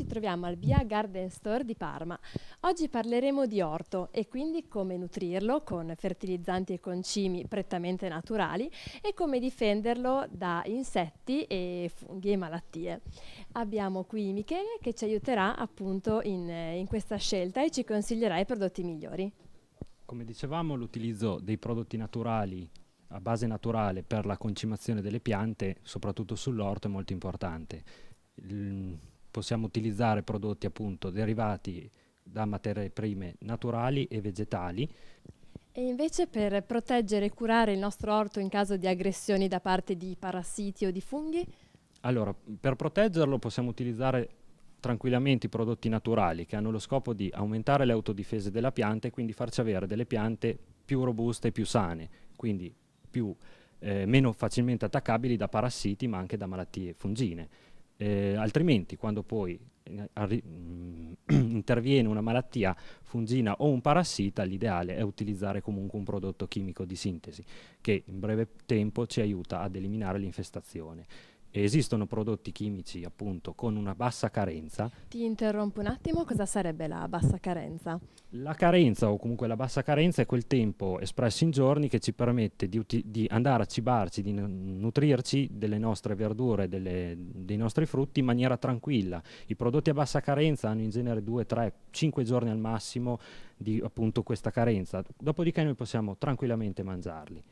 ci troviamo al Via Garden Store di Parma. Oggi parleremo di orto e quindi come nutrirlo con fertilizzanti e concimi prettamente naturali e come difenderlo da insetti e funghi e malattie. Abbiamo qui Michele che ci aiuterà appunto in, in questa scelta e ci consiglierà i prodotti migliori. Come dicevamo l'utilizzo dei prodotti naturali a base naturale per la concimazione delle piante, soprattutto sull'orto, è molto importante. Il possiamo utilizzare prodotti appunto derivati da materie prime naturali e vegetali. E invece per proteggere e curare il nostro orto in caso di aggressioni da parte di parassiti o di funghi? Allora, per proteggerlo possiamo utilizzare tranquillamente i prodotti naturali che hanno lo scopo di aumentare le autodifese della pianta e quindi farci avere delle piante più robuste e più sane, quindi più, eh, meno facilmente attaccabili da parassiti ma anche da malattie fungine. Eh, altrimenti, quando poi eh, mm, interviene una malattia fungina o un parassita, l'ideale è utilizzare comunque un prodotto chimico di sintesi che in breve tempo ci aiuta ad eliminare l'infestazione esistono prodotti chimici appunto con una bassa carenza. Ti interrompo un attimo, cosa sarebbe la bassa carenza? La carenza o comunque la bassa carenza è quel tempo espresso in giorni che ci permette di, di andare a cibarci, di nutrirci delle nostre verdure, delle, dei nostri frutti in maniera tranquilla. I prodotti a bassa carenza hanno in genere 2, 3, 5 giorni al massimo di appunto questa carenza, dopodiché noi possiamo tranquillamente mangiarli.